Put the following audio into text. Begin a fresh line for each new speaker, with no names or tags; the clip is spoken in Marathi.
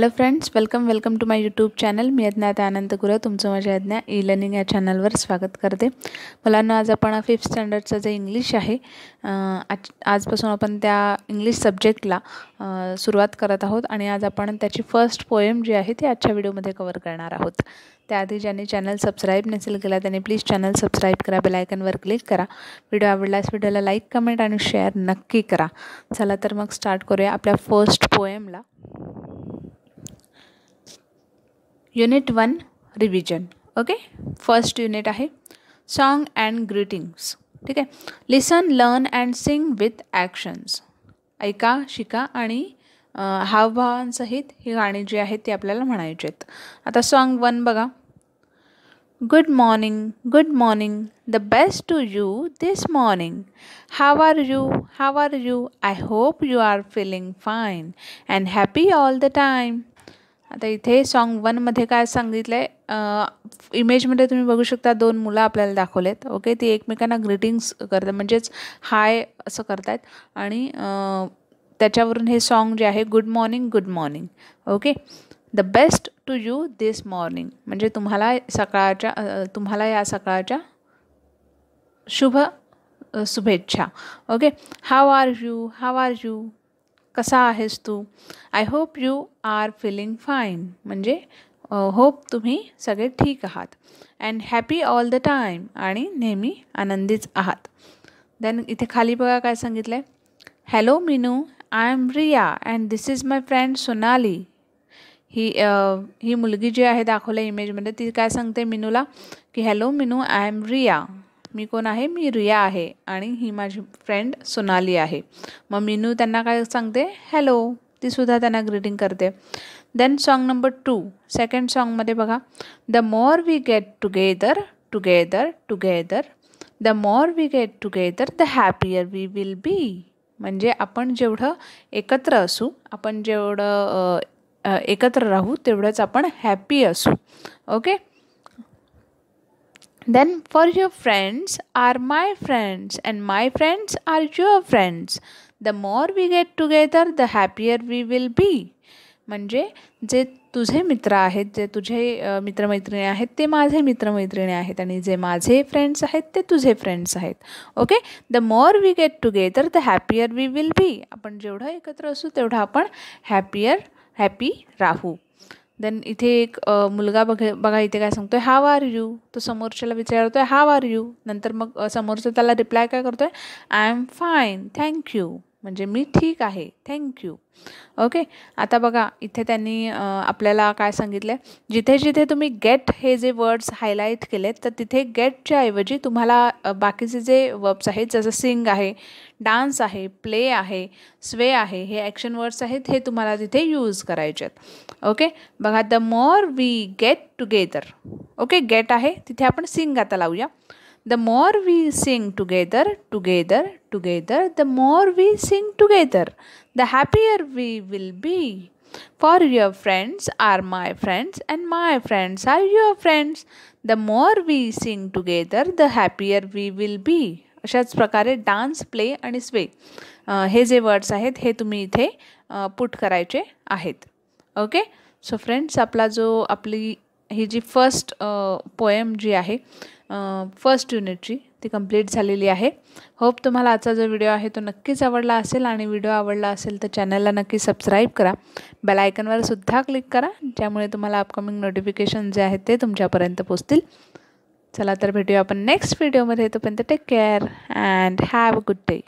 Hello friends welcome welcome to my YouTube channel मी अज्ञात आनंद गुरव तुमचं माझ्या अज्ञा ई लर्निंग या चॅनलवर स्वागत करते मुलांना आज आपण फिफ्थ स्टँडर्डचं जे इंग्लिश आहे आज आजपासून आपण त्या इंग्लिश सब्जेक्टला सुरुवात करत आहोत आणि आज आपण त्याची फर्स्ट पोएम जी आहे ती आजच्या व्हिडिओमध्ये कवर करणार आहोत त्याआधी ज्यांनी चॅनल सबस्क्राईब नसेल केला त्यांनी प्लीज चॅनल सबस्क्राईब करा बेलायकनवर क्लिक करा व्हिडिओ आवडलास व्हिडिओला लाईक कमेंट आणि शेअर नक्की करा चला तर मग स्टार्ट करूया आपल्या फर्स्ट पोएमला unit one revision okay first unit आहे सॉन्ग अँड ग्रीटिंग्स ठीक आहे listen learn and sing with actions ऐका शिका आणि हावभावांसहित ही गाणी जी आहेत ती आपल्याला म्हणायची आहेत आता सॉन्ग वन बघा good morning good morning the best to you this morning how are you how are you I hope you are feeling fine and happy all the time आता इथे सॉन्ग वनमध्ये काय सांगितलं आहे इमेजमध्ये तुम्ही बघू शकता दोन मुलं आपल्याला दाखवलेत ओके ती एकमेकांना ग्रीटिंग्स करतात म्हणजेच हाय असं करतात आणि त्याच्यावरून हे सॉन्ग जे आहे good morning good morning okay the best to you this morning म्हणजे तुम्हाला सकाळच्या तुम्हाला या सकाळच्या शुभ शुभेच्छा okay how are you how are you कसा आहेस तू I hope you are feeling fine म्हणजे होप तुम्ही सगळे ठीक आहात and happy all the time आणि नेहमी आनंदीच आहात देन इथे खाली बघा काय सांगितलं आहे hello Minu I am Riya and this is my friend Sonali ही ही मुलगी जी आहे दाखवल्या इमेजमध्ये ती काय सांगते मिनूला की hello Minu I am Riya मी कोण आहे मी रिया आहे आणि ही माझी फ्रेंड सोनाली आहे मग मीनू त्यांना काय सांगते हॅलो तीसुद्धा त्यांना ग्रीटिंग करते then song number two second सॉन्गमध्ये बघा the more we get together together together the more we get together the happier we will be म्हणजे आपण जेवढं एकत्र असू आपण जेवढं एकत्र राहू तेवढंच आपण हॅपी असू okay Then for your friends are my friends and my friends are your friends. The more we get together the happier we will be म्हणजे जे तुझे मित्र आहेत जे तुझे मित्रमैत्रिणी आहेत ते माझे मित्रमैत्रिणी आहेत आणि जे माझे फ्रेंड्स आहेत ते तुझे फ्रेंड्स आहेत okay the more we get together the happier we will be आपण जेवढं एकत्र असू तेवढं आपण हॅपियर हॅपी राहू देन इथे एक मुलगा बघ बघा इथे काय सांगतो हाव आर यू तो समोरच्याला विचारतो आहे हाव आर यू नंतर मग समोरचा त्याला रिप्लाय काय करतो आहे आय एम फाईन थँक्यू म्हणजे मी ठीक आहे थँक्यू ओके आता बघा इथे त्यांनी आपल्याला काय सांगितलं आहे जिथे जिथे तुम्ही गेट हे जे वर्ड्स हायलाईट केलेत तर तिथे गेटच्या ऐवजी तुम्हाला बाकीचे जे वर्ब्स आहेत जसं सिंग आहे डान्स आहे प्ले आहे स्वे आहे हे ॲक्शन वर्ड्स आहेत हे तुम्हाला तिथे यूज करायचे आहेत ओके बघा the more we get together okay get आहे तिथे आपण सिंग आता लावूया the more we sing together, together, together, the more we sing together, the happier we will be. For your friends are my friends, and my friends are your friends. The more we sing together, the happier we will be. अशाच प्रकारे डान्स प्ले आणि स्वे हे जे वर्ड्स आहेत हे तुम्ही इथे पुट करायचे आहेत ओके सो फ्रेंड्स आपला जो आपली ही जी फर्स्ट पोएम जी आहे फर्स्ट युनिटची ती कंप्लीट झालेली आहे होप तुम्हाला आजचा जो व्हिडिओ आहे तो नक्कीच आवडला असेल आणि व्हिडिओ आवडला असेल तर चॅनलला नक्की सबस्क्राईब करा बेलायकनवर सुद्धा क्लिक करा ज्यामुळे तुम्हाला अपकमिंग नोटिफिकेशन जे आहेत ते तुमच्यापर्यंत पोचतील चला तर भेटूया आपण नेक्स्ट व्हिडिओमध्ये तोपर्यंत take care and have a good day